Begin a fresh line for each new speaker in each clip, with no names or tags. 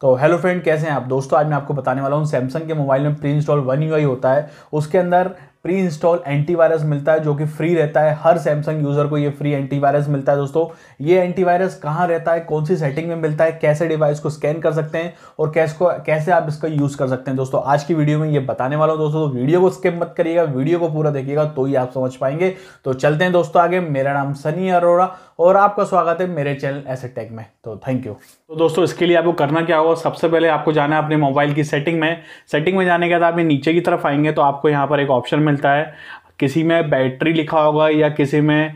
तो hello friend कैसे हैं आप दोस्तों आज मैं आपको बताने वाला हूँ सैमसंग के मोबाइल में प्री इंस्टॉल वन यू होता है उसके अंदर प्री इंस्टॉल एंटीवायरस मिलता है जो कि फ्री रहता है हर सैमसंग यूज़र को ये फ्री एंटीवायरस मिलता है दोस्तों ये एंटीवायरस कहाँ रहता है कौन सी सेटिंग में मिलता है कैसे डिवाइस को स्कैन कर सकते हैं और कैस को कैसे आप इसका यूज़ कर सकते हैं दोस्तों आज की वीडियो में ये बताने वाला हूँ दोस्तों तो वीडियो को स्किप मत करिएगा वीडियो को पूरा देखिएगा तो ही आप समझ पाएंगे तो चलते हैं दोस्तों आगे मेरा नाम सनी अरोड़ा और आपका स्वागत है मेरे चैनल ऐसे टेक में तो थैंक यू तो दोस्तों इसके लिए आपको करना क्या होगा सबसे पहले आपको जाना है अपने मोबाइल की सेटिंग में सेटिंग में जाने के बाद आप नीचे की तरफ आएंगे तो आपको यहाँ पर एक ऑप्शन मिलता है किसी में बैटरी लिखा होगा या किसी में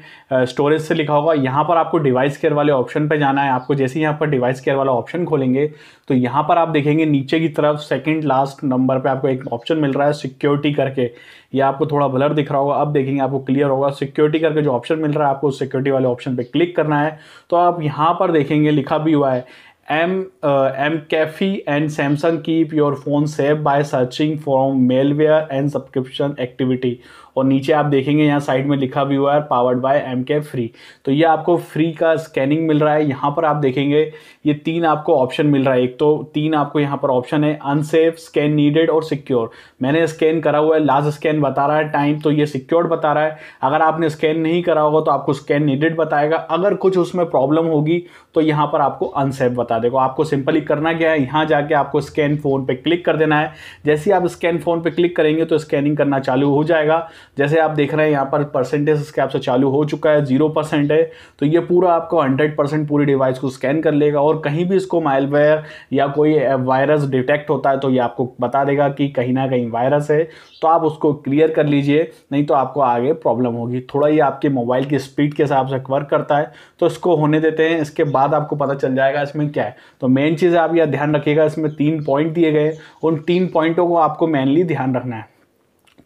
स्टोरेज से लिखा होगा यहाँ पर आपको डिवाइस केयर वाले ऑप्शन पर जाना है आपको जैसे यहाँ पर डिवाइस केयर वाला ऑप्शन खोलेंगे तो यहाँ पर आप देखेंगे नीचे की तरफ सेकंड लास्ट नंबर पे आपको एक ऑप्शन मिल रहा है सिक्योरिटी करके या आपको थोड़ा ब्लर दिख रहा होगा अब देखेंगे आपको क्लियर होगा सिक्योरिटी करके जो ऑप्शन मिल रहा है आपको सिक्योरिटी वाले ऑप्शन पर क्लिक करना है तो आप यहाँ पर देखेंगे लिखा भी हुआ है M, uh, McAfee and Samsung keep your phone safe by searching for malware and subscription activity और नीचे आप देखेंगे यहाँ साइड में लिखा भी हुआ है powered by M K free तो ये आपको फ्री का स्कैनिंग मिल रहा है यहाँ पर आप देखेंगे ये तीन आपको ऑप्शन मिल रहा है एक तो तीन आपको यहाँ पर ऑप्शन है अनसेफ स्कैन नीडेड और सिक्योर मैंने स्कैन करा हुआ है लास्ट स्कैन बता रहा है टाइम तो ये सिक्योर्ड बता रहा है अगर आपने स्कैन नहीं करा होगा तो आपको स्कैन नीडेड बताएगा अगर कुछ उसमें प्रॉब्लम होगी तो यहाँ पर आपको अनसेफ बता देगा आपको सिंपली करना क्या है यहाँ जाके आपको स्कैन फ़ोन पर क्लिक कर देना है जैसे ही आप स्कैन फ़ोन पर क्लिक करेंगे तो स्कैनिंग करना चालू हो जाएगा जैसे आप देख रहे हैं यहाँ पर परसेंटेज इसके आपसे चालू हो चुका है जीरो परसेंट है तो ये पूरा आपको हंड्रेड परसेंट पूरी डिवाइस को स्कैन कर लेगा और कहीं भी इसको माइलवेयर या कोई वायरस डिटेक्ट होता है तो ये आपको बता देगा कि कहीं ना कहीं वायरस है तो आप उसको क्लियर कर लीजिए नहीं तो आपको आगे प्रॉब्लम होगी थोड़ा ये आपके मोबाइल की स्पीड के हिसाब से वर्क करता है तो इसको होने देते हैं इसके बाद आपको पता चल जाएगा इसमें क्या है तो मेन चीज़ आप यह ध्यान रखिएगा इसमें तीन पॉइंट दिए गए उन तीन पॉइंटों को आपको मेनली ध्यान रखना है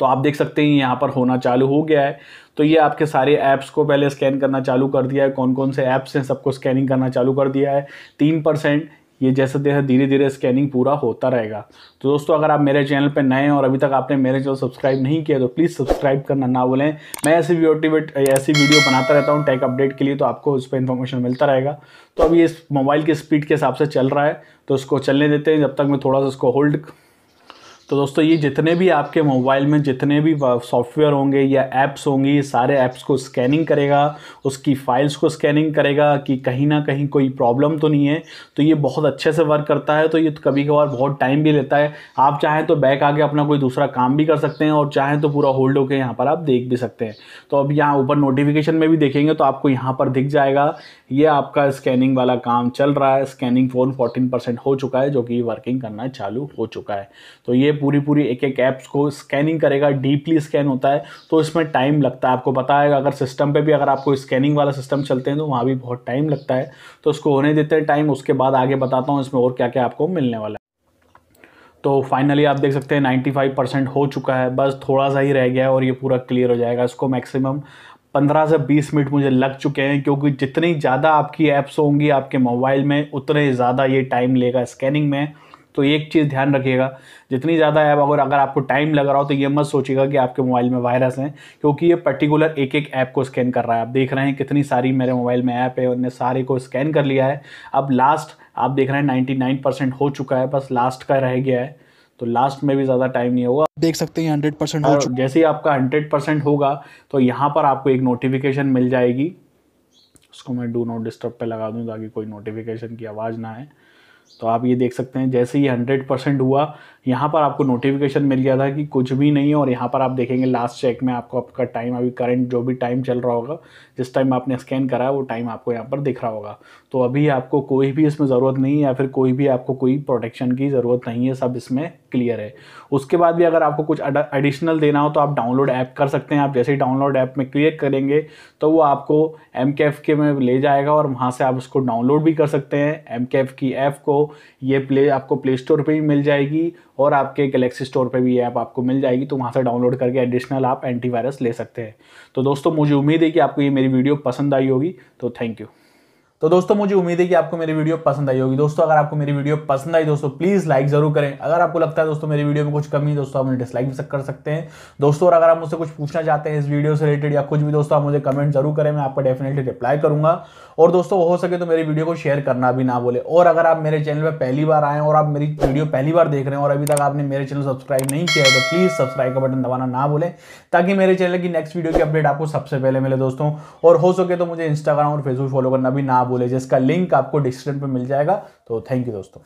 तो आप देख सकते हैं यहाँ पर होना चालू हो गया है तो ये आपके सारे ऐप्स को पहले स्कैन करना चालू कर दिया है कौन कौन से ऐप्स हैं सबको स्कैनिंग करना चालू कर दिया है तीन परसेंट ये जैसे जैसे धीरे धीरे स्कैनिंग पूरा होता रहेगा तो दोस्तों अगर आप मेरे चैनल पर नए हैं और अभी तक आपने मेरे चैनल सब्सक्राइब नहीं किया तो प्लीज़ सब्सक्राइब करना ना भूलें मैं ऐसी वीडियोटिवेट ऐसी वीडियो बनाता रहता हूँ टेक अपडेट के लिए तो आपको उस पर इन्फॉर्मेशन मिलता रहेगा तो अब ये मोबाइल की स्पीड के हिसाब से चल रहा है तो उसको चलने देते हैं जब तक मैं थोड़ा सा उसको होल्ड तो दोस्तों ये जितने भी आपके मोबाइल में जितने भी सॉफ्टवेयर होंगे या ऐप्स होंगी सारे ऐप्स को स्कैनिंग करेगा उसकी फाइल्स को स्कैनिंग करेगा कि कहीं ना कहीं कोई प्रॉब्लम तो नहीं है तो ये बहुत अच्छे से वर्क करता है तो ये तो कभी कभार बहुत टाइम भी लेता है आप चाहें तो बैक आके अपना कोई दूसरा काम भी कर सकते हैं और चाहें तो पूरा होल्ड होकर यहाँ पर आप देख भी सकते हैं तो अब यहाँ ऊपर नोटिफिकेशन में भी देखेंगे तो आपको यहाँ पर दिख जाएगा ये आपका स्कैनिंग वाला काम चल रहा है स्कैनिंग फ़ोन फोर्टीन हो चुका है जो कि वर्किंग करना चालू हो चुका है तो ये पूरी पूरी एक एक ऐप्स को स्कैनिंग करेगा डीपली स्कैन होता है तो इसमें टाइम लगता है आपको पता है अगर सिस्टम पे भी अगर आपको स्कैनिंग वाला सिस्टम चलते हैं तो वहाँ भी बहुत टाइम लगता है तो उसको होने देते हैं टाइम उसके बाद आगे बताता हूँ इसमें और क्या क्या आपको मिलने वाला है तो फाइनली आप देख सकते हैं 95 हो चुका है बस थोड़ा सा ही रह गया है और ये पूरा क्लियर हो जाएगा इसको मैक्सिमम 15 से 20 मिनट मुझे लग चुके हैं क्योंकि जितनी ज़्यादा आपकी ऐप्स होंगी आपके मोबाइल में उतने ज़्यादा ये टाइम लेगा स्कैनिंग में तो एक चीज़ ध्यान रखिएगा जितनी ज़्यादा ऐप अगर अगर आपको टाइम लग रहा हो तो ये मत सोचिएगा कि आपके मोबाइल में वायरस हैं क्योंकि ये पर्टिकुलर एक एक ऐप को स्कैन कर रहा है आप देख रहे हैं कितनी सारी मेरे मोबाइल में ऐप है उनने सारे को स्कैन कर लिया है अब लास्ट आप देख रहे हैं नाइन्टी हो चुका है बस लास्ट का रह गया है तो लास्ट में भी ज़्यादा टाइम नहीं होगा देख सकते हैं हंड्रेड परसेंट जैसे ही आपका हंड्रेड परसेंट होगा तो यहाँ पर आपको एक नोटिफिकेशन मिल जाएगी उसको मैं डू नॉट डिस्टर्ब पे लगा दूँ ताकि कोई नोटिफिकेशन की आवाज़ ना आए तो आप ये देख सकते हैं जैसे ही हंड्रेड परसेंट हुआ यहाँ पर आपको नोटिफिकेशन मिल गया था कि कुछ भी नहीं है और यहाँ पर आप देखेंगे लास्ट चेक में आपको आपका टाइम अभी करंट जो भी टाइम चल रहा होगा जिस टाइम आपने स्कैन करा है वो टाइम आपको यहाँ पर दिख रहा होगा तो अभी आपको कोई भी इसमें ज़रूरत नहीं है या फिर कोई भी आपको कोई प्रोटेक्शन की ज़रूरत नहीं है सब इसमें क्लियर है उसके बाद भी अगर आपको कुछ एडिशनल देना हो तो आप डाउनलोड ऐप कर सकते हैं आप जैसे ही डाउनलोड ऐप में क्लियर करेंगे तो वो आपको एम के में ले जाएगा और वहाँ से आप उसको डाउनलोड भी कर सकते हैं एम की ऐप को आपको ये प्ले आपको प्ले स्टोर पर भी मिल जाएगी और आपके गलेक्सी स्टोर पर भी ये ऐप आपको मिल जाएगी तो वहाँ से डाउनलोड करके एडिशनल आप एंटीवायरस ले सकते हैं तो दोस्तों मुझे उम्मीद है कि आपको ये मेरी वीडियो पसंद आई होगी तो थैंक यू तो दोस्तों मुझे उम्मीद है कि आपको मेरी वीडियो पसंद आई होगी दोस्तों अगर आपको मेरी वीडियो पसंद आई दोस्तों प्लीज़ लाइक जरूर करें अगर आपको लगता है दोस्तों मेरी वीडियो में कुछ कमी है दोस्तों आप मुझे डिसलाइक भी कर सकते हैं दोस्तों और अगर आप मुझसे कुछ पूछना चाहते हैं इस वीडियो से रिलेटेड या कुछ भी दोस्तों आप मुझे कमेंट जरूर करें मैं आपको डेफिनेटली रिप्लाई करूंगा और दोस्तों हो सके तो मेरी वीडियो को शेयर करना भी ना बोले और अगर आप मेरे चैनल पर पहली बार आए और आप मेरी वीडियो पहली बार देख रहे हैं और अभी तक आपने मेरे चैनल सब्सक्राइब नहीं किया है तो प्लीज़ सब्सक्राइब का बटन दबाना ना बोले ताकि मेरे चैनल की नेक्स्ट वीडियो की अपडेट आपको सबसे पहले मिले दोस्तों और हो सके तो मुझे इंस्टाग्राम और फेसबुक फॉलो करना भी ना ना जिसका लिंक आपको डिस्क्रिप्शन पर मिल जाएगा तो थैंक यू दोस्तों